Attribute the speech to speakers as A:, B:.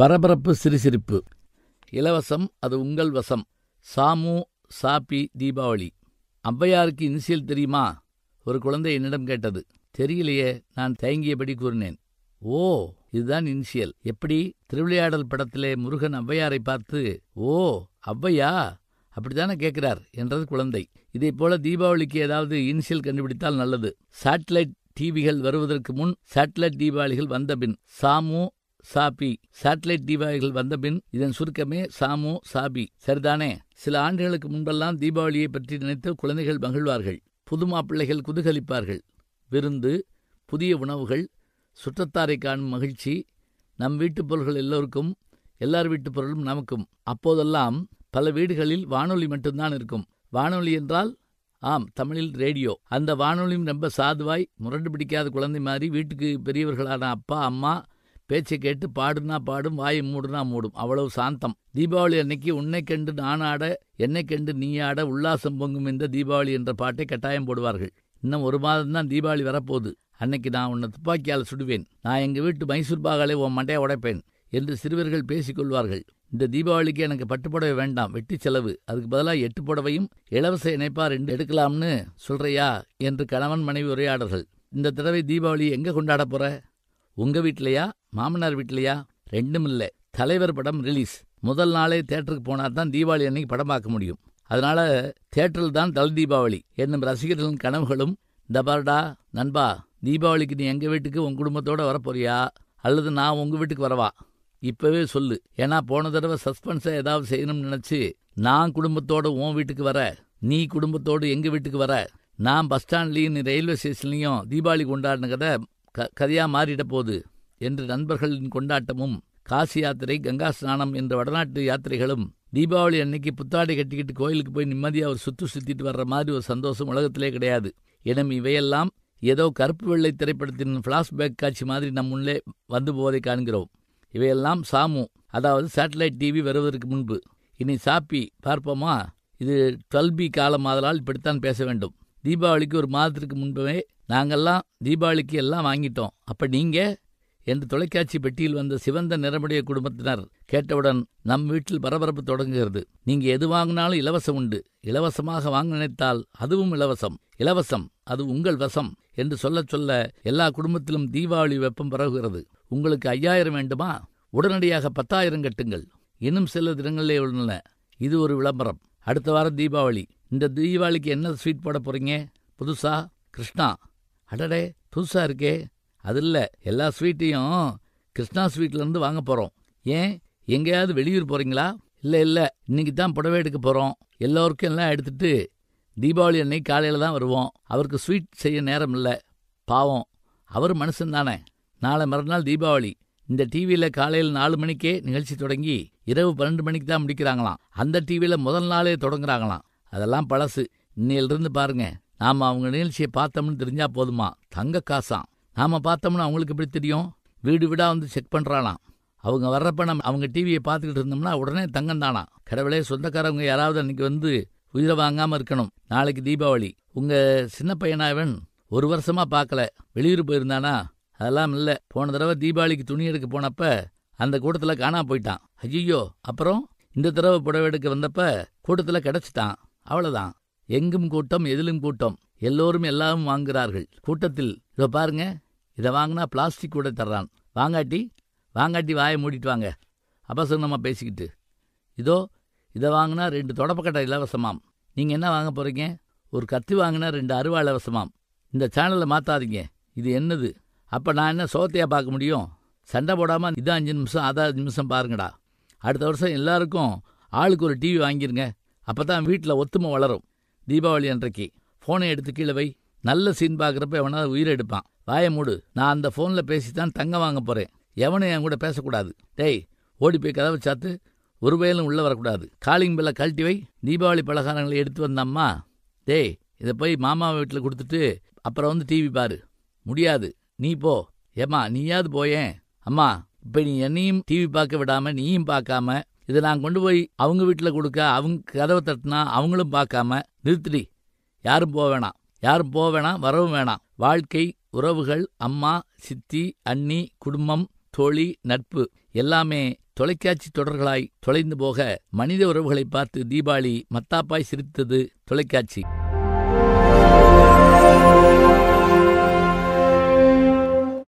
A: பரபரப்பு சிரிசிரிப்பு இலவசம் அது உங்கள் வசம் சாமு சாப்பி தீபாவளி அவ்வையாருக்கு இனிசியல் தெரியுமா ஒரு குழந்தை என்னிடம் கேட்டது தெரியலையே நான் தயங்கியபடி கூறினேன் ஓ இதுதான் இனிஷியல் எப்படி திருவிளையாடல் படத்திலே முருகன் அவ்வையாரை பார்த்து ஓ அவ்வையா அப்படித்தானே கேட்கிறார் என்றது குழந்தை இதே போல தீபாவளிக்கு ஏதாவது இனிஷியல் கண்டுபிடித்தால் நல்லது சேட்டலைட் டிவிகள் வருவதற்கு முன் சேட்டலைட் தீபாவளிகள் வந்தபின் சாமு சாபி சாட்டிலைட் தீபாவளிகள் வந்தபின் இதன் சுருக்கமே சாமோ சாபி சரிதானே சில ஆண்டுகளுக்கு முன்பெல்லாம் தீபாவளியை பற்றி நினைத்து குழந்தைகள் மகிழ்வார்கள் புது மாப்பிள்ளைகள் குதூகலிப்பார்கள் விருந்து புதிய உணவுகள் சுற்றத்தாரை காணும் மகிழ்ச்சி நம் வீட்டுப் பொருள்கள் எல்லோருக்கும் எல்லார் வீட்டுப் பொருளும் நமக்கும் அப்போதெல்லாம் பல வீடுகளில் வானொலி மட்டும்தான் இருக்கும் வானொலி என்றால் ஆம் தமிழில் ரேடியோ அந்த வானொலியும் ரொம்ப சாதுவாய் முரண்டு பிடிக்காத குழந்தை மாதிரி வீட்டுக்கு பெரியவர்களான அப்பா அம்மா பேச்சு கேட்டு பாடுனா பாடும் வாயை மூடுனா மூடும் அவ்வளவு சாந்தம் தீபாவளி அன்னைக்கு உன்னை கண்டு நானாட என்னை கண்டு நீயாட உல்லாசம் பொங்கும் இந்த தீபாவளி என்ற பாட்டை கட்டாயம் போடுவார்கள் இன்னும் ஒரு மாதம் தான் தீபாவளி வரப்போகுது அன்னைக்கு நான் உன்னை துப்பாக்கியால் சுடுவேன் நான் எங்கள் வீட்டு மைசூர் பாகாலே உன் மண்டையை உடைப்பேன் என்று சிறுவர்கள் பேசிக்கொள்வார்கள் இந்த தீபாவளிக்கு எனக்கு பட்டுப்புடவை வேண்டாம் வெட்டி செலவு அதுக்கு பதிலாக எட்டு புடவையும் இலவச இணைப்பா ரெண்டு எடுக்கலாம்னு சொல்றியா என்று கணவன் மனைவி உரையாடல்கள் இந்த தடவை தீபாவளி எங்கே கொண்டாட போற உங்க வீட்லயா மாமனார் வீட்லயா ரெண்டும் இல்ல தலைவர் படம் ரிலீஸ் முதல் நாளே தேட்டருக்கு போனா தான் தீபாவளி அன்னைக்கு படம் பார்க்க முடியும் அதனால தேட்டரில் தான் தலை தீபாவளி என்னும் ரசிகர்களின் கனவுகளும் தபார்டா நண்பா தீபாவளிக்கு நீ எங்க வீட்டுக்கு உன் குடும்பத்தோட வரப்போறியா அல்லது நான் உங்க வீட்டுக்கு வரவா இப்பவே சொல்லு ஏன்னா போன தடவை சஸ்பென்ஸை ஏதாவது செய்யணும்னு நினைச்சு நான் குடும்பத்தோட உன் வீட்டுக்கு வர நீ குடும்பத்தோடு எங்க வீட்டுக்கு வர நான் பஸ் ஸ்டாண்ட்லயும் நீ ரயில்வே ஸ்டேஷன்லயும் தீபாவளி கொண்டாடுன கதை க மாறிட போது என்று நண்பர்களின் கொண்டாட்டமும் காசி யாத்திரை கங்கா ஸ்நானம் என்ற வடநாட்டு யாத்திரைகளும் தீபாவளி அன்னைக்கு புத்தாடை கட்டிக்கிட்டு கோயிலுக்கு போய் நிம்மதியாக ஒரு சுற்று சுத்திட்டு வர்ற மாதிரி ஒரு சந்தோஷம் உலகத்திலே கிடையாது எனும் இவையெல்லாம் ஏதோ கருப்பு வெள்ளை திரைப்படத்தின் ஃப்ளாஷ்பேக் காட்சி மாதிரி நம் முன்னே வந்து போவதை காண்கிறோம் இவையெல்லாம் சாமு அதாவது சேட்டலைட் டிவி வருவதற்கு முன்பு இனி சாப்பி பார்ப்போமா இது டுவெல் பி காலம் ஆதலால் இப்படித்தான் பேச வேண்டும் தீபாவளிக்கு ஒரு மாதத்துக்கு முன்பவே நாங்கள்லாம் தீபாவளிக்கு எல்லாம் வாங்கிட்டோம் அப்ப நீங்க என்று தொலைக்காட்சி பெட்டியில் வந்த சிவந்த நிறமுடைய குடும்பத்தினர் கேட்டவுடன் நம் வீட்டில் பரபரப்பு தொடங்குகிறது நீங்க எது வாங்கினாலும் இலவசம் உண்டு இலவசமாக வாங்க நினைத்தால் அதுவும் இலவசம் இலவசம் அது உங்கள் வசம் என்று சொல்ல சொல்ல எல்லா குடும்பத்திலும் தீபாவளி வெப்பம் பரவுகிறது உங்களுக்கு ஐயாயிரம் வேண்டுமா உடனடியாக பத்தாயிரம் கட்டுங்கள் இன்னும் சில தினங்களிலே உள்ளன இது ஒரு விளம்பரம் அடுத்த வாரம் தீபாவளி இந்த தீபாவளிக்கு என்ன ஸ்வீட் போட போகிறீங்க புதுசா கிருஷ்ணா அடடே புதுசாக இருக்கே அது இல்லை எல்லா ஸ்வீட்டையும் கிருஷ்ணா ஸ்வீட்லேருந்து வாங்க போகிறோம் ஏன் எங்கேயாவது வெளியூர் போகிறீங்களா இல்லை இல்லை இன்னைக்கு தான் புடவை எடுக்க போகிறோம் எல்லோருக்கும் எல்லாம் எடுத்துட்டு தீபாவளி அன்னைக்கு காலையில் தான் வருவோம் அவருக்கு ஸ்வீட் செய்ய நேரம் இல்லை பாவம் அவர் மனுஷன்தானே தானே நாளை மறுநாள் தீபாவளி இந்த டிவியில் காலையில் நாலு மணிக்கே நிகழ்ச்சி தொடங்கி இரவு பன்னெண்டு மணிக்கு தான் முடிக்கிறாங்களாம் அந்த டிவியில் முதல் நாளே தொடங்குறாங்களாம் அதெல்லாம் பழசு இன்னையிலிருந்து பாருங்க நாம் அவங்க நிகழ்ச்சியை பார்த்தோம்னு தெரிஞ்சா போதுமா தங்க காசாம் நாம் பார்த்தோம்னு அவங்களுக்கு எப்படி தெரியும் வீடு வீடாக வந்து செக் பண்றானாம் அவங்க வர்றப்ப நம்ம அவங்க டிவியை பார்த்துக்கிட்டு இருந்தோம்னா உடனே தங்கம் தானாம் கடவுளே சொந்தக்காரவங்க யாராவது அன்னைக்கு வந்து உயிரை வாங்காமல் இருக்கணும் நாளைக்கு தீபாவளி உங்கள் சின்ன பையனாவன் ஒரு வருஷமாக பார்க்கல வெளியூர் போயிருந்தானா அதெல்லாம் இல்லை போன தடவை தீபாவளிக்கு துணி எடுக்க போனப்ப அந்த கூட்டத்தில் காணா போயிட்டான் ஐயோ அப்புறம் இந்த தடவை புடவை எடுக்க வந்தப்ப கூட்டத்தில் கிடச்சிட்டான் அவ்வளவுதான் எங்கும் கூட்டம் எதிலும் கூட்டம் எல்லோரும் எல்லாம் வாங்குகிறார்கள் கூட்டத்தில் இதோ பாருங்க இதை வாங்கினா பிளாஸ்டிக் கூட தர்றான் வாங்காட்டி வாங்காட்டி வாயை மூடிட்டு வாங்க அபசகுணமாக பேசிக்கிட்டு இதோ இதை வாங்கினா ரெண்டு தொடப்பக்கட்டை இலவசமாம் நீங்கள் என்ன வாங்க போகிறீங்க ஒரு கத்தி வாங்கினா ரெண்டு அருவா இலவசமாம் இந்த சேனலை மாற்றாதீங்க இது என்னது அப்போ நான் என்ன சோத்தையாக பார்க்க முடியும் சண்டை போடாமல் இதான் அஞ்சு நிமிஷம் அதான் அஞ்சு நிமிஷம் பாருங்கடா அடுத்த வருஷம் எல்லாருக்கும் ஆளுக்கு ஒரு டிவி வாங்கிருங்க அப்போ தான் வீட்டில் ஒத்துமை வளரும் தீபாவளி அன்றைக்கு ஃபோனை எடுத்து கீழே வை நல்ல சீன் பார்க்குறப்ப எவனாவது உயிரை எடுப்பான் வாய மூடு நான் அந்த ஃபோனில் பேசி தான் தங்க வாங்க போகிறேன் எவனும் என் கூட பேசக்கூடாது டேய் ஓடி போய் கதவை சாத்து ஒரு வயலும் உள்ளே வரக்கூடாது காலிங் பில்ல கழட்டி வை தீபாவளி பலகாரங்களை எடுத்து வந்தம்மா டேய் இதை போய் மாமா வீட்டில் கொடுத்துட்டு அப்புறம் வந்து டிவி பாரு முடியாது நீ போ ஏம்மா நீயாவது போயேன் அம்மா இப்போ நீ என்னையும் டிவி பார்க்க விடாமல் நீயும் பார்க்காம இதை நான் கொண்டு போய் அவங்க வீட்டில் கொடுக்க அவங்க கதவை தட்டினா அவங்களும் பார்க்காம நிறுத்திடி யாரும் போக வேணாம் யாரும் போக வேணாம் வரவும் வேணாம் வாழ்க்கை உறவுகள் அம்மா சித்தி அண்ணி குடும்பம் தோழி நட்பு எல்லாமே தொலைக்காட்சி தொடர்களாய் தொலைந்து போக மனித உறவுகளை பார்த்து தீபாவளி மத்தாப்பாய் சிரித்தது தொலைக்காட்சி